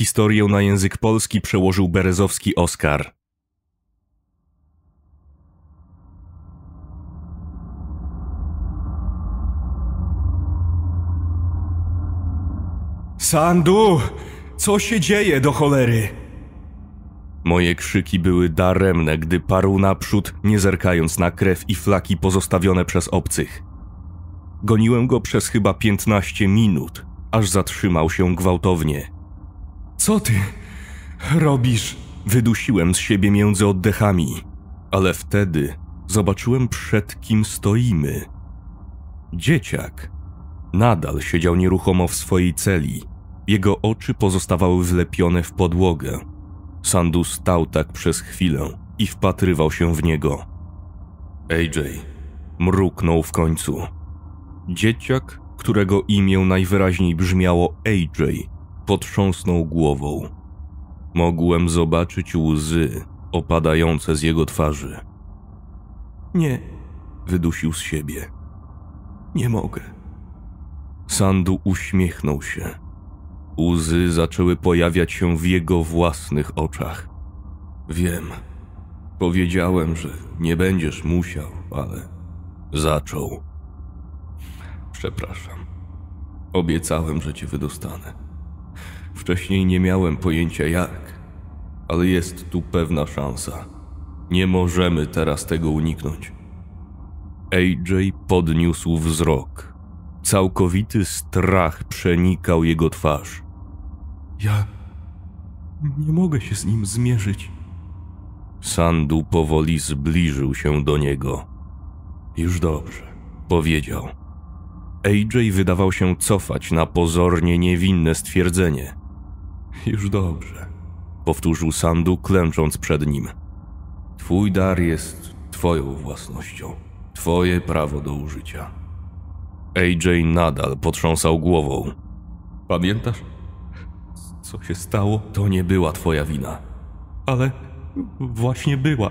Historię na język polski przełożył Berezowski Oskar. Sandu! Co się dzieje do cholery? Moje krzyki były daremne, gdy parł naprzód, nie zerkając na krew i flaki pozostawione przez obcych. Goniłem go przez chyba piętnaście minut, aż zatrzymał się gwałtownie. Co ty robisz? Wydusiłem z siebie między oddechami, ale wtedy zobaczyłem przed kim stoimy. Dzieciak nadal siedział nieruchomo w swojej celi. Jego oczy pozostawały wlepione w podłogę. Sandu stał tak przez chwilę i wpatrywał się w niego. AJ mruknął w końcu. Dzieciak, którego imię najwyraźniej brzmiało AJ, potrząsnął głową. Mogłem zobaczyć łzy opadające z jego twarzy. Nie, wydusił z siebie. Nie mogę. Sandu uśmiechnął się. Łzy zaczęły pojawiać się w jego własnych oczach. Wiem, powiedziałem, że nie będziesz musiał, ale zaczął. Przepraszam. Obiecałem, że cię wydostanę. Wcześniej nie miałem pojęcia jak, ale jest tu pewna szansa. Nie możemy teraz tego uniknąć. AJ podniósł wzrok. Całkowity strach przenikał jego twarz. Ja nie mogę się z nim zmierzyć. Sandu powoli zbliżył się do niego. Już dobrze, powiedział. AJ wydawał się cofać na pozornie niewinne stwierdzenie, już dobrze, powtórzył Sandu, klęcząc przed nim. Twój dar jest Twoją własnością, Twoje prawo do użycia. AJ nadal potrząsał głową. Pamiętasz? Co się stało? To nie była Twoja wina. Ale właśnie była.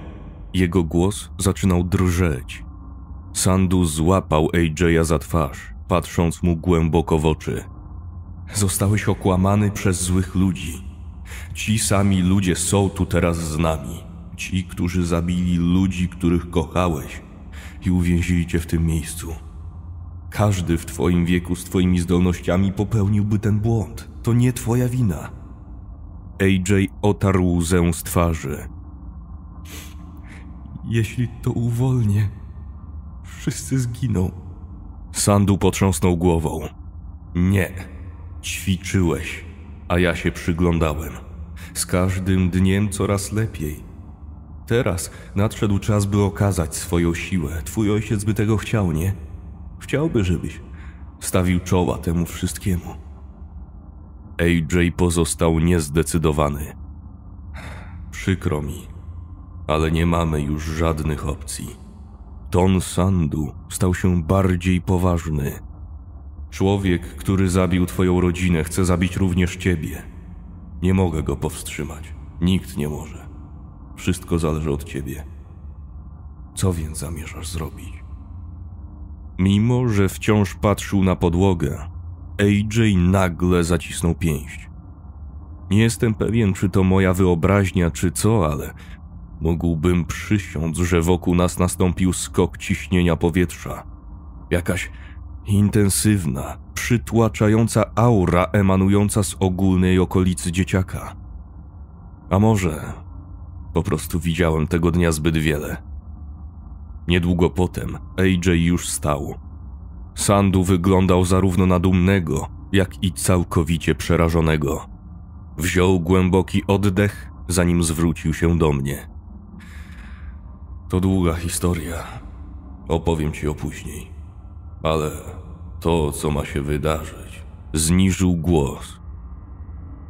Jego głos zaczynał drżeć. Sandu złapał AJ'a za twarz, patrząc mu głęboko w oczy. Zostałeś okłamany przez złych ludzi. Ci sami ludzie są tu teraz z nami. Ci, którzy zabili ludzi, których kochałeś i uwięzili cię w tym miejscu. Każdy w twoim wieku z twoimi zdolnościami popełniłby ten błąd. To nie twoja wina. AJ otarł łzę z twarzy. Jeśli to uwolnię, wszyscy zginą. Sandu potrząsnął głową. Nie. Ćwiczyłeś, a ja się przyglądałem. Z każdym dniem coraz lepiej. Teraz nadszedł czas, by okazać swoją siłę. Twój ojciec by tego chciał, nie? Chciałby, żebyś stawił czoła temu wszystkiemu. AJ pozostał niezdecydowany. Przykro mi, ale nie mamy już żadnych opcji. Ton Sandu stał się bardziej poważny. Człowiek, który zabił twoją rodzinę, chce zabić również ciebie. Nie mogę go powstrzymać. Nikt nie może. Wszystko zależy od ciebie. Co więc zamierzasz zrobić? Mimo, że wciąż patrzył na podłogę, AJ nagle zacisnął pięść. Nie jestem pewien, czy to moja wyobraźnia, czy co, ale mógłbym przysiąc, że wokół nas nastąpił skok ciśnienia powietrza. Jakaś Intensywna, przytłaczająca aura emanująca z ogólnej okolicy dzieciaka. A może po prostu widziałem tego dnia zbyt wiele. Niedługo potem AJ już stał. Sandu wyglądał zarówno na dumnego, jak i całkowicie przerażonego. Wziął głęboki oddech, zanim zwrócił się do mnie. To długa historia. Opowiem ci o później ale to, co ma się wydarzyć, zniżył głos.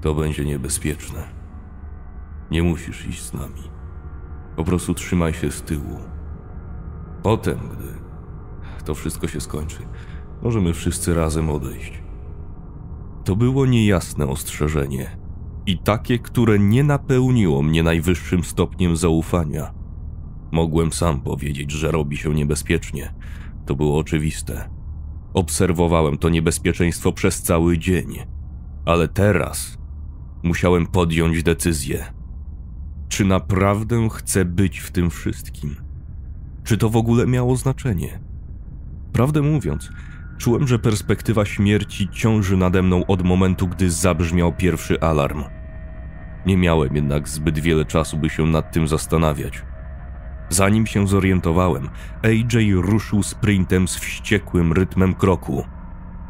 To będzie niebezpieczne. Nie musisz iść z nami. Po prostu trzymaj się z tyłu. Potem, gdy to wszystko się skończy, możemy wszyscy razem odejść. To było niejasne ostrzeżenie i takie, które nie napełniło mnie najwyższym stopniem zaufania. Mogłem sam powiedzieć, że robi się niebezpiecznie, to było oczywiste. Obserwowałem to niebezpieczeństwo przez cały dzień, ale teraz musiałem podjąć decyzję. Czy naprawdę chcę być w tym wszystkim? Czy to w ogóle miało znaczenie? Prawdę mówiąc, czułem, że perspektywa śmierci ciąży nade mną od momentu, gdy zabrzmiał pierwszy alarm. Nie miałem jednak zbyt wiele czasu, by się nad tym zastanawiać. Zanim się zorientowałem, AJ ruszył sprintem z wściekłym rytmem kroku.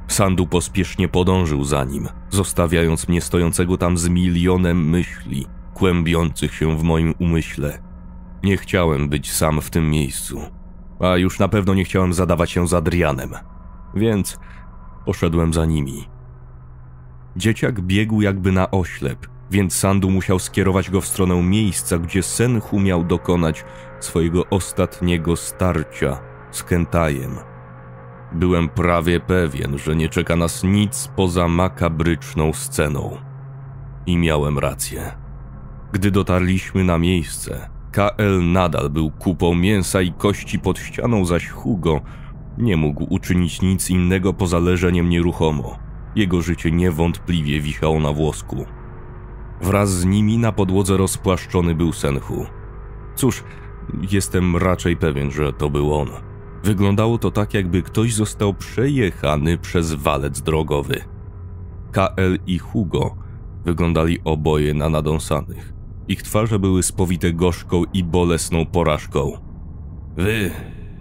Sandu pospiesznie podążył za nim, zostawiając mnie stojącego tam z milionem myśli, kłębiących się w moim umyśle. Nie chciałem być sam w tym miejscu, a już na pewno nie chciałem zadawać się z Adrianem, więc poszedłem za nimi. Dzieciak biegł jakby na oślep, więc Sandu musiał skierować go w stronę miejsca, gdzie Senhu miał dokonać swojego ostatniego starcia z Kentajem. Byłem prawie pewien, że nie czeka nas nic poza makabryczną sceną. I miałem rację. Gdy dotarliśmy na miejsce, KL nadal był kupą mięsa i kości pod ścianą, zaś Hugo nie mógł uczynić nic innego poza leżeniem nieruchomo. Jego życie niewątpliwie wichało na włosku. Wraz z nimi na podłodze rozpłaszczony był Senhu. Cóż, jestem raczej pewien, że to był on. Wyglądało to tak, jakby ktoś został przejechany przez walec drogowy. KL i Hugo wyglądali oboje na nadąsanych. Ich twarze były spowite gorzką i bolesną porażką. Wy,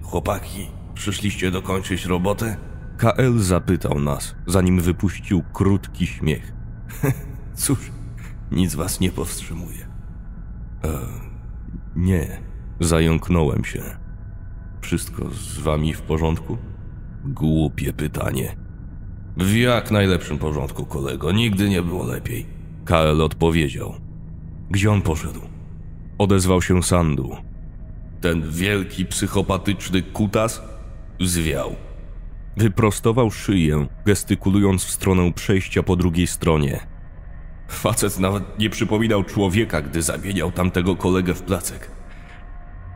chłopaki, przyszliście dokończyć robotę? KL zapytał nas, zanim wypuścił krótki śmiech. Cóż, nic was nie powstrzymuje. E, nie, zająknąłem się. Wszystko z wami w porządku? Głupie pytanie. W jak najlepszym porządku, kolego. Nigdy nie było lepiej. Kael odpowiedział. Gdzie on poszedł? Odezwał się Sandu. Ten wielki, psychopatyczny kutas zwiał. Wyprostował szyję, gestykulując w stronę przejścia po drugiej stronie. Facet nawet nie przypominał człowieka, gdy zamieniał tamtego kolegę w placek.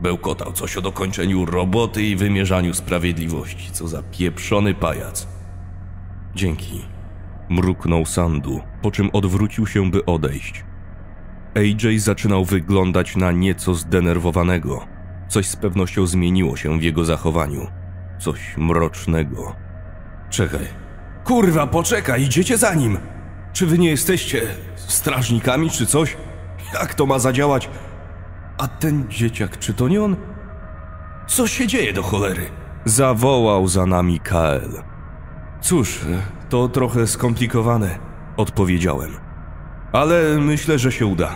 Bełkotał coś o dokończeniu roboty i wymierzaniu sprawiedliwości, co za pieprzony pajac. Dzięki. Mruknął Sandu, po czym odwrócił się, by odejść. AJ zaczynał wyglądać na nieco zdenerwowanego. Coś z pewnością zmieniło się w jego zachowaniu. Coś mrocznego. Czekaj. Kurwa, poczekaj, idziecie za nim! Czy wy nie jesteście strażnikami czy coś? Jak to ma zadziałać? A ten dzieciak, czy to nie on? Co się dzieje do cholery? Zawołał za nami Kael. Cóż, to trochę skomplikowane, odpowiedziałem. Ale myślę, że się uda.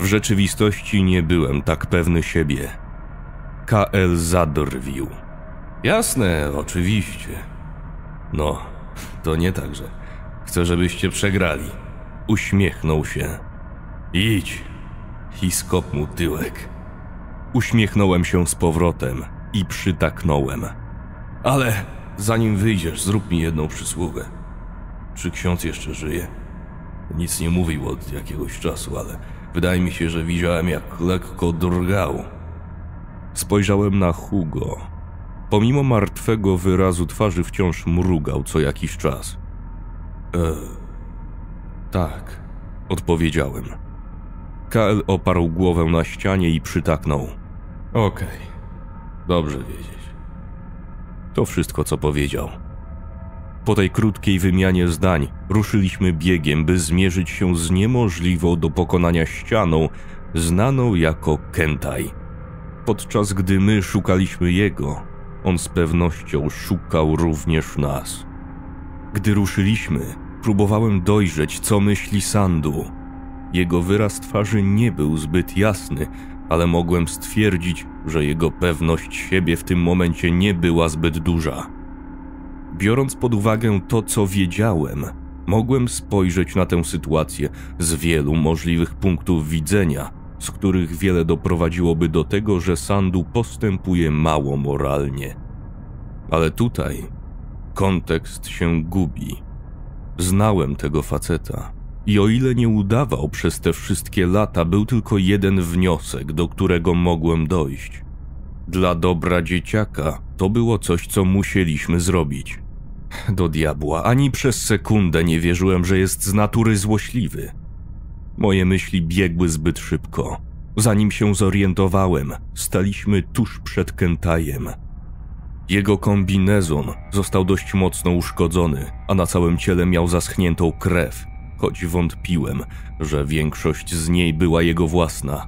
W rzeczywistości nie byłem tak pewny siebie. KL zadrwił. Jasne, oczywiście. No, to nie tak, że. Chcę, żebyście przegrali. Uśmiechnął się. Idź! I skop mu tyłek. Uśmiechnąłem się z powrotem i przytaknąłem. Ale zanim wyjdziesz, zrób mi jedną przysługę. Czy ksiądz jeszcze żyje? Nic nie mówił od jakiegoś czasu, ale wydaje mi się, że widziałem, jak lekko drgał. Spojrzałem na Hugo. Pomimo martwego wyrazu twarzy wciąż mrugał co jakiś czas. E, tak, odpowiedziałem. Kael oparł głowę na ścianie i przytaknął. Okej, okay. dobrze wiedzieć. To wszystko, co powiedział. Po tej krótkiej wymianie zdań ruszyliśmy biegiem, by zmierzyć się z niemożliwą do pokonania ścianą, znaną jako Kentai. Podczas gdy my szukaliśmy jego, on z pewnością szukał również nas. Gdy ruszyliśmy, próbowałem dojrzeć, co myśli Sandu. Jego wyraz twarzy nie był zbyt jasny, ale mogłem stwierdzić, że jego pewność siebie w tym momencie nie była zbyt duża. Biorąc pod uwagę to, co wiedziałem, mogłem spojrzeć na tę sytuację z wielu możliwych punktów widzenia, z których wiele doprowadziłoby do tego, że Sandu postępuje mało moralnie. Ale tutaj kontekst się gubi. Znałem tego faceta. I o ile nie udawał przez te wszystkie lata, był tylko jeden wniosek, do którego mogłem dojść. Dla dobra dzieciaka to było coś, co musieliśmy zrobić. Do diabła, ani przez sekundę nie wierzyłem, że jest z natury złośliwy. Moje myśli biegły zbyt szybko. Zanim się zorientowałem, staliśmy tuż przed Kentajem, jego kombinezon został dość mocno uszkodzony, a na całym ciele miał zaschniętą krew, choć wątpiłem, że większość z niej była jego własna.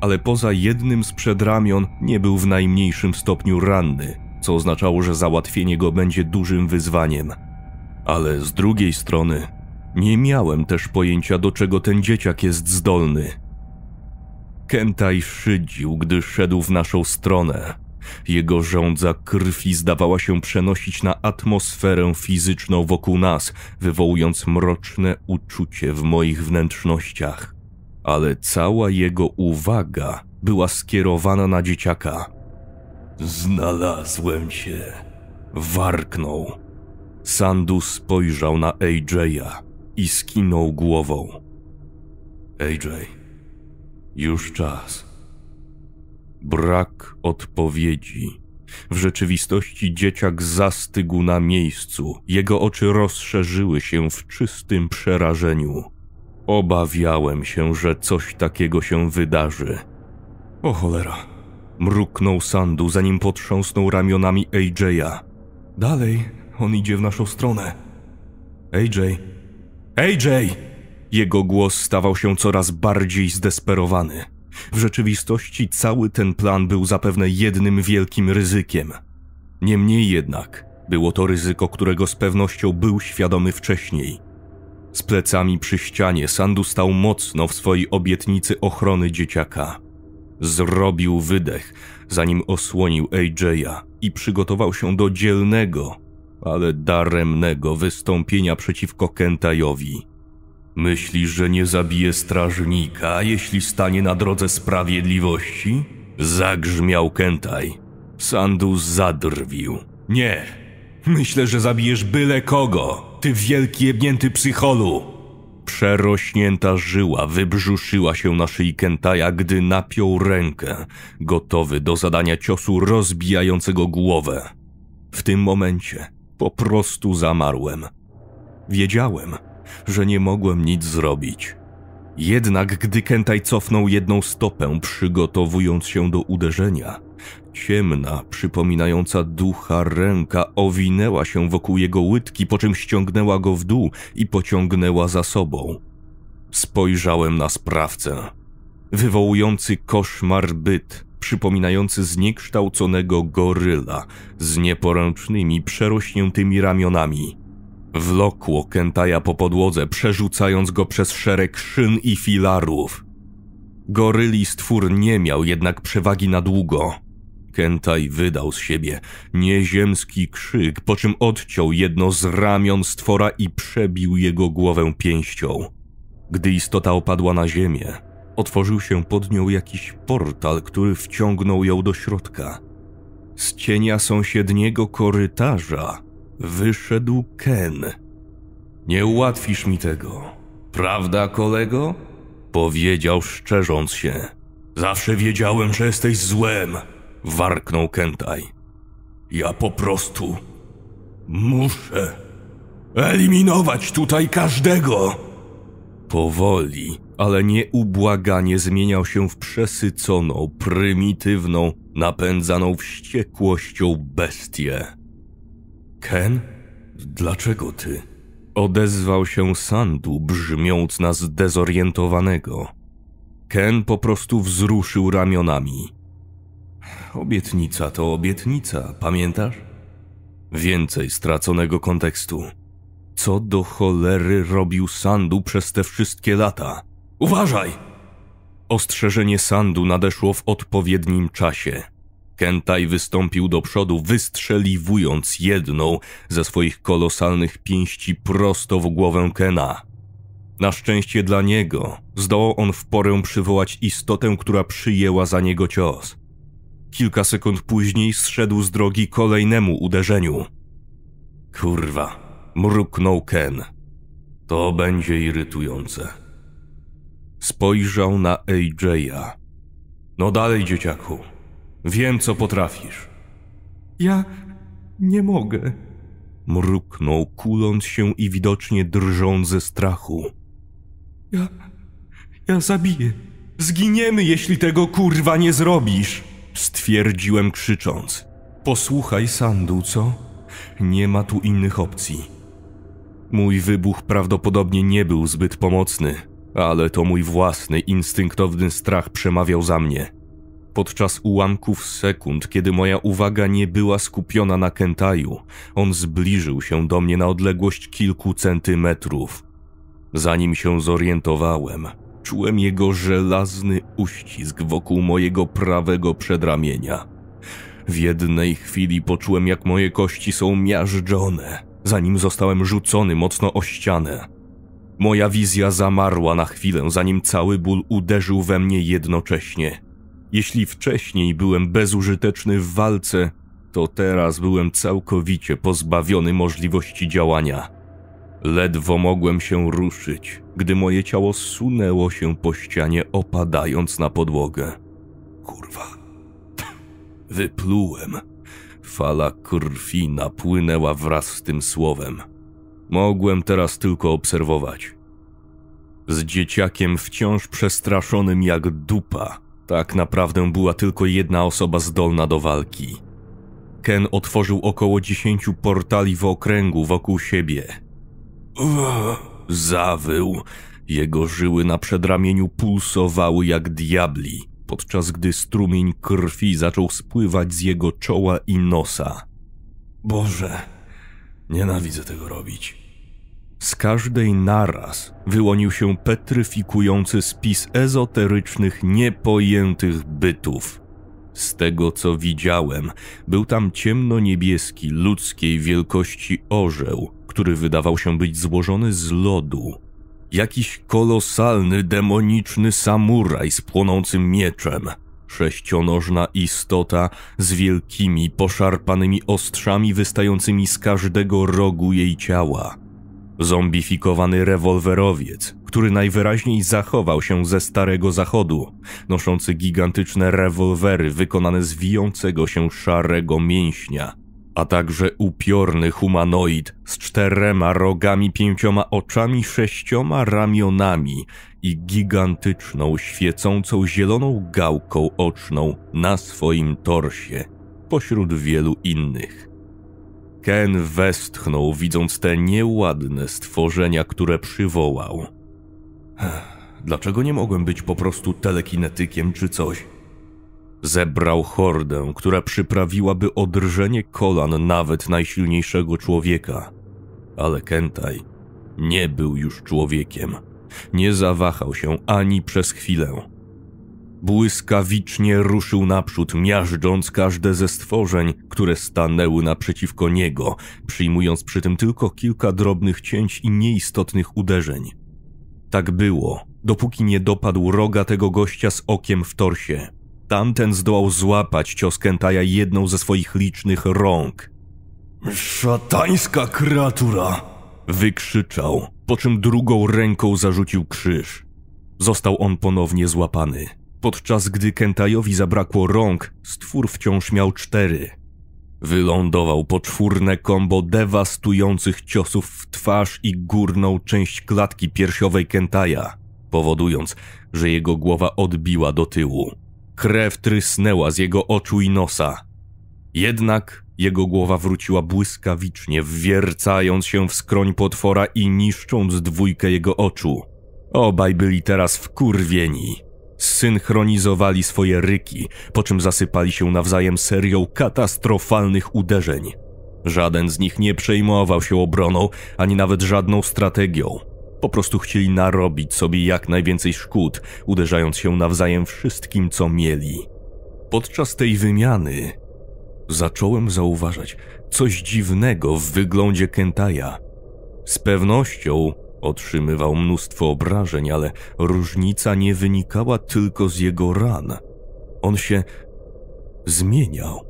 Ale poza jednym z przedramion nie był w najmniejszym stopniu ranny, co oznaczało, że załatwienie go będzie dużym wyzwaniem. Ale z drugiej strony, nie miałem też pojęcia, do czego ten dzieciak jest zdolny. Kentaj szydził, gdy szedł w naszą stronę, jego żądza krwi zdawała się przenosić na atmosferę fizyczną wokół nas, wywołując mroczne uczucie w moich wnętrznościach. Ale cała jego uwaga była skierowana na dzieciaka. Znalazłem cię, warknął. Sandu spojrzał na AJ'a i skinął głową. AJ, już czas. Brak odpowiedzi. W rzeczywistości dzieciak zastygł na miejscu, jego oczy rozszerzyły się w czystym przerażeniu. Obawiałem się, że coś takiego się wydarzy. O cholera! Mruknął Sandu, zanim potrząsnął ramionami AJ'a. Dalej, on idzie w naszą stronę. AJ! AJ! Jego głos stawał się coraz bardziej zdesperowany. W rzeczywistości cały ten plan był zapewne jednym wielkim ryzykiem. Niemniej jednak, było to ryzyko, którego z pewnością był świadomy wcześniej. Z plecami przy ścianie Sandu stał mocno w swojej obietnicy ochrony dzieciaka. Zrobił wydech, zanim osłonił AJ'a i przygotował się do dzielnego, ale daremnego wystąpienia przeciwko Kentajowi. Myślisz, że nie zabije strażnika, jeśli stanie na drodze sprawiedliwości? Zagrzmiał Kentaj. Sandu zadrwił. Nie, myślę, że zabijesz byle kogo, ty wielki jebnięty psycholu! Przerośnięta żyła wybrzuszyła się na szyi Kentaja, gdy napiął rękę, gotowy do zadania ciosu rozbijającego głowę. W tym momencie po prostu zamarłem. Wiedziałem – że nie mogłem nic zrobić. Jednak gdy Kentaj cofnął jedną stopę, przygotowując się do uderzenia, ciemna, przypominająca ducha ręka owinęła się wokół jego łydki, po czym ściągnęła go w dół i pociągnęła za sobą. Spojrzałem na sprawcę. Wywołujący koszmar byt, przypominający zniekształconego goryla z nieporęcznymi, przerośniętymi ramionami – Wlokło Kentaja po podłodze, przerzucając go przez szereg szyn i filarów. Goryli stwór nie miał jednak przewagi na długo. Kentaj wydał z siebie nieziemski krzyk, po czym odciął jedno z ramion stwora i przebił jego głowę pięścią. Gdy istota opadła na ziemię, otworzył się pod nią jakiś portal, który wciągnął ją do środka. Z cienia sąsiedniego korytarza wyszedł Ken. Nie ułatwisz mi tego, prawda, kolego? Powiedział szczerząc się. Zawsze wiedziałem, że jesteś złem, warknął Kentaj. Ja po prostu muszę eliminować tutaj każdego. Powoli, ale nieubłaganie zmieniał się w przesyconą, prymitywną, napędzaną wściekłością bestię. Ken? Dlaczego ty? Odezwał się Sandu, brzmiąc na zdezorientowanego. Ken po prostu wzruszył ramionami. Obietnica to obietnica, pamiętasz? Więcej straconego kontekstu. Co do cholery robił Sandu przez te wszystkie lata? Uważaj! Ostrzeżenie Sandu nadeszło w odpowiednim czasie. Kentaj wystąpił do przodu, wystrzeliwując jedną ze swoich kolosalnych pięści prosto w głowę Kena. Na szczęście dla niego zdołał on w porę przywołać istotę, która przyjęła za niego cios. Kilka sekund później zszedł z drogi kolejnemu uderzeniu. Kurwa, mruknął Ken. To będzie irytujące. Spojrzał na AJ'a. No dalej, dzieciaku, Wiem, co potrafisz. Ja nie mogę. Mruknął, kuląc się i widocznie drżąc ze strachu. Ja. ja zabiję. Zginiemy, jeśli tego kurwa nie zrobisz, stwierdziłem krzycząc. Posłuchaj, Sandu, co? Nie ma tu innych opcji. Mój wybuch prawdopodobnie nie był zbyt pomocny, ale to mój własny, instynktowny strach przemawiał za mnie podczas ułamków sekund, kiedy moja uwaga nie była skupiona na Kentaju, on zbliżył się do mnie na odległość kilku centymetrów. Zanim się zorientowałem, czułem jego żelazny uścisk wokół mojego prawego przedramienia. W jednej chwili poczułem, jak moje kości są miażdżone, zanim zostałem rzucony mocno o ścianę. Moja wizja zamarła na chwilę, zanim cały ból uderzył we mnie jednocześnie. Jeśli wcześniej byłem bezużyteczny w walce, to teraz byłem całkowicie pozbawiony możliwości działania. Ledwo mogłem się ruszyć, gdy moje ciało sunęło się po ścianie, opadając na podłogę. Kurwa. Wyplułem. Fala krwi napłynęła wraz z tym słowem. Mogłem teraz tylko obserwować. Z dzieciakiem wciąż przestraszonym jak dupa, tak naprawdę była tylko jedna osoba zdolna do walki. Ken otworzył około dziesięciu portali w okręgu wokół siebie. Uff, zawył. Jego żyły na przedramieniu pulsowały jak diabli, podczas gdy strumień krwi zaczął spływać z jego czoła i nosa. Boże, nienawidzę tego robić. Z każdej naraz wyłonił się petryfikujący spis ezoterycznych, niepojętych bytów. Z tego co widziałem, był tam ciemno-niebieski, ludzkiej wielkości orzeł, który wydawał się być złożony z lodu. Jakiś kolosalny, demoniczny samuraj z płonącym mieczem, sześcionożna istota z wielkimi, poszarpanymi ostrzami wystającymi z każdego rogu jej ciała Zombifikowany rewolwerowiec, który najwyraźniej zachował się ze Starego Zachodu, noszący gigantyczne rewolwery wykonane z wijącego się szarego mięśnia, a także upiorny humanoid z czterema rogami, pięcioma oczami, sześcioma ramionami i gigantyczną, świecącą zieloną gałką oczną na swoim torsie, pośród wielu innych. Ken westchnął, widząc te nieładne stworzenia, które przywołał. Dlaczego nie mogłem być po prostu telekinetykiem czy coś? Zebrał hordę, która przyprawiłaby odrżenie kolan nawet najsilniejszego człowieka. Ale Kentaj nie był już człowiekiem. Nie zawahał się ani przez chwilę. Błyskawicznie ruszył naprzód, miażdżąc każde ze stworzeń, które stanęły naprzeciwko niego, przyjmując przy tym tylko kilka drobnych cięć i nieistotnych uderzeń. Tak było, dopóki nie dopadł roga tego gościa z okiem w torsie. Tamten zdołał złapać cios Kentaja jedną ze swoich licznych rąk. Szatańska kreatura! wykrzyczał, po czym drugą ręką zarzucił krzyż. Został on ponownie złapany. Podczas gdy Kentajowi zabrakło rąk, stwór wciąż miał cztery. Wylądował poczwórne kombo dewastujących ciosów w twarz i górną część klatki piersiowej Kentaja, powodując, że jego głowa odbiła do tyłu. Krew trysnęła z jego oczu i nosa. Jednak jego głowa wróciła błyskawicznie, wwiercając się w skroń potwora i niszcząc dwójkę jego oczu. Obaj byli teraz wkurwieni zsynchronizowali swoje ryki, po czym zasypali się nawzajem serią katastrofalnych uderzeń. Żaden z nich nie przejmował się obroną, ani nawet żadną strategią. Po prostu chcieli narobić sobie jak najwięcej szkód, uderzając się nawzajem wszystkim, co mieli. Podczas tej wymiany zacząłem zauważać coś dziwnego w wyglądzie Kentaja. Z pewnością Otrzymywał mnóstwo obrażeń, ale różnica nie wynikała tylko z jego ran. On się zmieniał.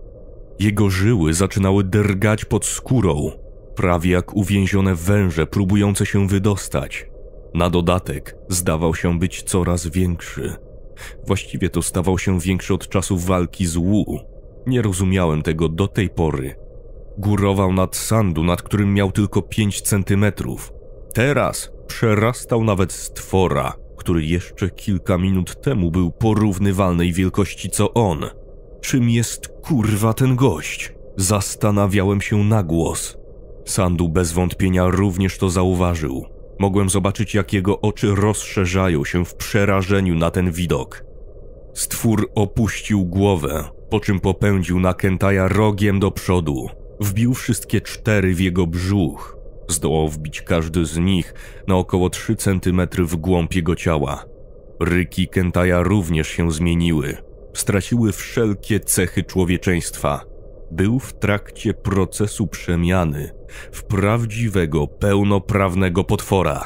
Jego żyły zaczynały drgać pod skórą, prawie jak uwięzione węże próbujące się wydostać. Na dodatek zdawał się być coraz większy. Właściwie to stawał się większy od czasu walki z Wu. Nie rozumiałem tego do tej pory. Górował nad sandu, nad którym miał tylko 5 centymetrów. Teraz przerastał nawet stwora, który jeszcze kilka minut temu był porównywalnej wielkości co on. Czym jest kurwa ten gość? Zastanawiałem się na głos. Sandu bez wątpienia również to zauważył. Mogłem zobaczyć, jak jego oczy rozszerzają się w przerażeniu na ten widok. Stwór opuścił głowę, po czym popędził na Kentaja rogiem do przodu. Wbił wszystkie cztery w jego brzuch, Zdołał wbić każdy z nich na około 3 cm w głąb jego ciała. Ryki Kentaya również się zmieniły. Straciły wszelkie cechy człowieczeństwa. Był w trakcie procesu przemiany w prawdziwego, pełnoprawnego potwora.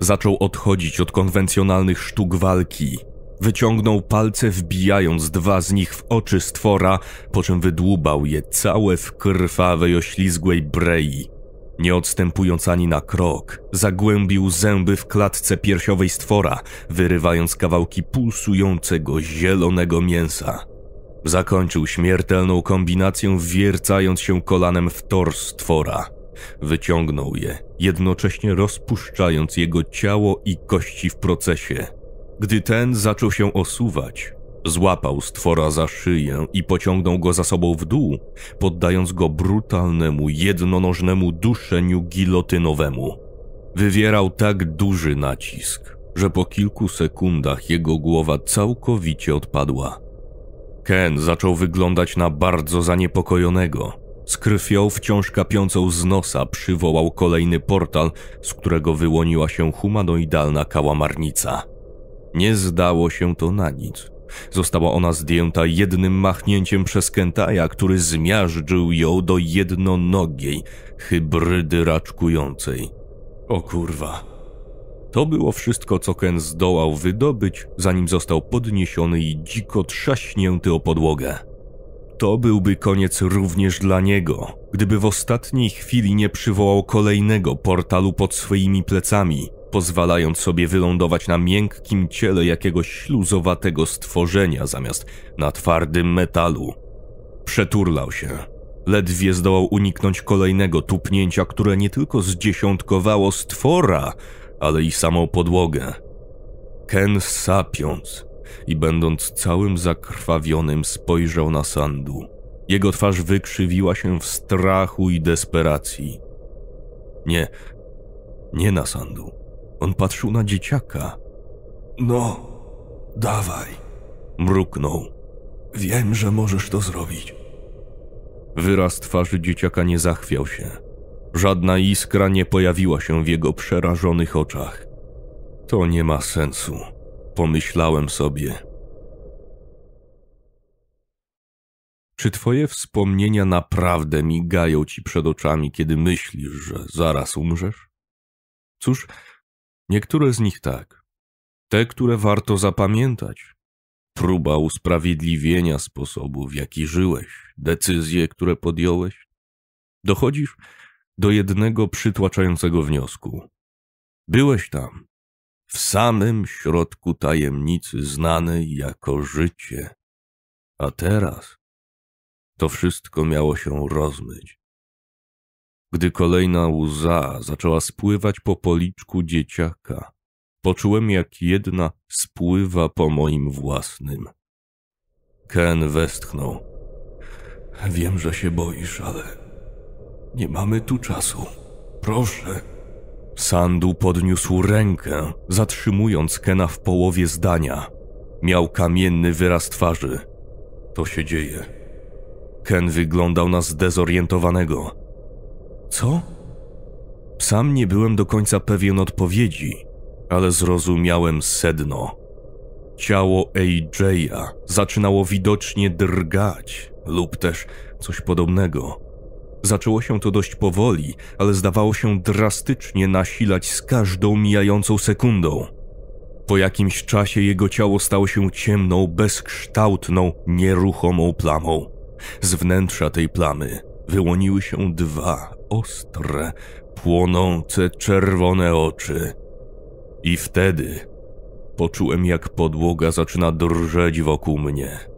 Zaczął odchodzić od konwencjonalnych sztuk walki. Wyciągnął palce, wbijając dwa z nich w oczy stwora, po czym wydłubał je całe w krwawej, oślizgłej brei. Nie odstępując ani na krok, zagłębił zęby w klatce piersiowej stwora, wyrywając kawałki pulsującego zielonego mięsa. Zakończył śmiertelną kombinacją, wiercając się kolanem w tors stwora. Wyciągnął je, jednocześnie rozpuszczając jego ciało i kości w procesie. Gdy ten zaczął się osuwać, Złapał stwora za szyję i pociągnął go za sobą w dół, poddając go brutalnemu, jednonożnemu duszeniu gilotynowemu. Wywierał tak duży nacisk, że po kilku sekundach jego głowa całkowicie odpadła. Ken zaczął wyglądać na bardzo zaniepokojonego. Z krwią wciąż kapiącą z nosa przywołał kolejny portal, z którego wyłoniła się humanoidalna kałamarnica. Nie zdało się to na nic Została ona zdjęta jednym machnięciem przez Kentaja, który zmiażdżył ją do jednonogiej, hybrydy raczkującej. O kurwa. To było wszystko, co Ken zdołał wydobyć, zanim został podniesiony i dziko trzaśnięty o podłogę. To byłby koniec również dla niego, gdyby w ostatniej chwili nie przywołał kolejnego portalu pod swoimi plecami – pozwalając sobie wylądować na miękkim ciele jakiegoś śluzowatego stworzenia zamiast na twardym metalu. Przeturlał się. Ledwie zdołał uniknąć kolejnego tupnięcia, które nie tylko zdziesiątkowało stwora, ale i samą podłogę. Ken sapiąc i będąc całym zakrwawionym spojrzał na Sandu. Jego twarz wykrzywiła się w strachu i desperacji. Nie, nie na Sandu. On patrzył na dzieciaka. No, dawaj, mruknął. Wiem, że możesz to zrobić. Wyraz twarzy dzieciaka nie zachwiał się. Żadna iskra nie pojawiła się w jego przerażonych oczach. To nie ma sensu, pomyślałem sobie. Czy twoje wspomnienia naprawdę migają ci przed oczami, kiedy myślisz, że zaraz umrzesz? Cóż, Niektóre z nich tak. Te, które warto zapamiętać. Próba usprawiedliwienia sposobu, w jaki żyłeś, decyzje, które podjąłeś. Dochodzisz do jednego przytłaczającego wniosku. Byłeś tam, w samym środku tajemnicy znanej jako życie. A teraz to wszystko miało się rozmyć. Gdy kolejna łza zaczęła spływać po policzku dzieciaka, poczułem jak jedna spływa po moim własnym. Ken westchnął. Wiem, że się boisz, ale nie mamy tu czasu. Proszę. Sandu podniósł rękę, zatrzymując Kena w połowie zdania. Miał kamienny wyraz twarzy. To się dzieje. Ken wyglądał na zdezorientowanego. Co? Sam nie byłem do końca pewien odpowiedzi, ale zrozumiałem sedno. Ciało AJ'a zaczynało widocznie drgać lub też coś podobnego. Zaczęło się to dość powoli, ale zdawało się drastycznie nasilać z każdą mijającą sekundą. Po jakimś czasie jego ciało stało się ciemną, bezkształtną, nieruchomą plamą. Z wnętrza tej plamy wyłoniły się dwa ostre, płonące czerwone oczy. I wtedy poczułem, jak podłoga zaczyna drżeć wokół mnie.